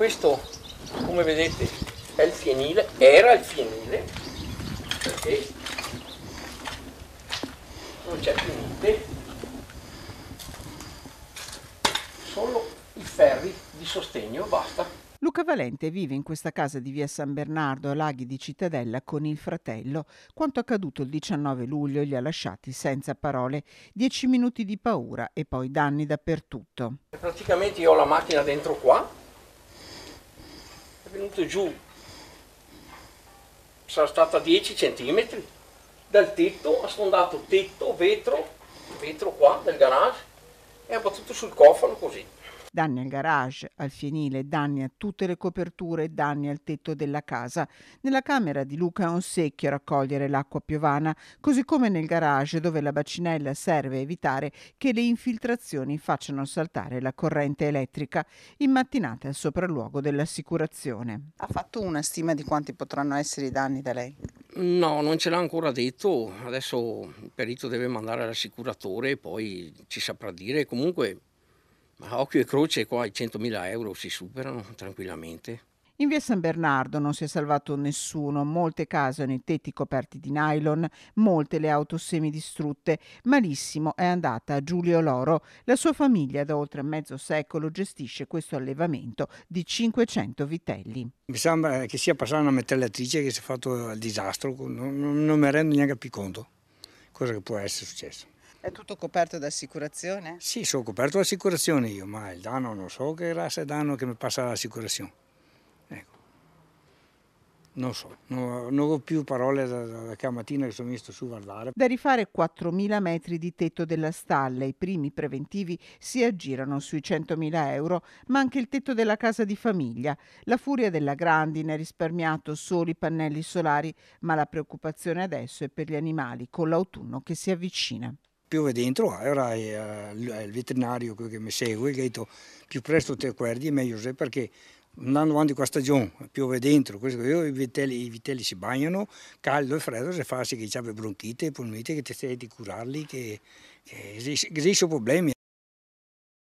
Questo, come vedete, è il fienile, era il fienile, perché non c'è più niente, solo i ferri di sostegno, basta. Luca Valente vive in questa casa di via San Bernardo a Laghi di Cittadella con il fratello. Quanto accaduto il 19 luglio li ha lasciati senza parole, dieci minuti di paura e poi danni dappertutto. Praticamente io ho la macchina dentro qua, venuto giù, sarà stato a 10 cm dal tetto, ha sfondato tetto, vetro, vetro qua del garage e ha battuto sul cofano così danni al garage, al fienile, danni a tutte le coperture, danni al tetto della casa. Nella camera di Luca è un secchio a raccogliere l'acqua piovana, così come nel garage dove la bacinella serve a evitare che le infiltrazioni facciano saltare la corrente elettrica. In mattinata al sopralluogo dell'assicurazione. Ha fatto una stima di quanti potranno essere i danni da lei? No, non ce l'ha ancora detto. Adesso il perito deve mandare all'assicuratore e poi ci saprà dire. Comunque ma occhio e croce qua i 100.000 euro si superano tranquillamente. In via San Bernardo non si è salvato nessuno, molte case hanno i tetti coperti di nylon, molte le auto semidistrutte. Malissimo è andata Giulio Loro. La sua famiglia da oltre mezzo secolo gestisce questo allevamento di 500 vitelli. Mi sembra che sia passata una metallatrice che si è fatto il disastro, non, non mi rendo neanche più conto cosa che può essere successo. È tutto coperto da assicurazione? Sì, sono coperto da assicurazione io, ma il danno non so che razza è danno che mi passa l'assicurazione. Ecco. Non so, non, non ho più parole da, da, da che mattina che sono visto su guardare. Da rifare 4.000 metri di tetto della stalla, i primi preventivi si aggirano sui 100.000 euro, ma anche il tetto della casa di famiglia. La furia della grandine ha risparmiato solo i pannelli solari, ma la preoccupazione adesso è per gli animali con l'autunno che si avvicina piove dentro, allora ah, è, eh, è il veterinario che mi segue che ha detto più presto te guardi meglio sei perché andando avanti con la stagione, piove dentro, questo, io, i, vitelli, i, vitelli, si bagnano, caldo e freddo, se fa sì che c'è bronchite, polmonite, che ti stai di curarli, che, che esistono problemi.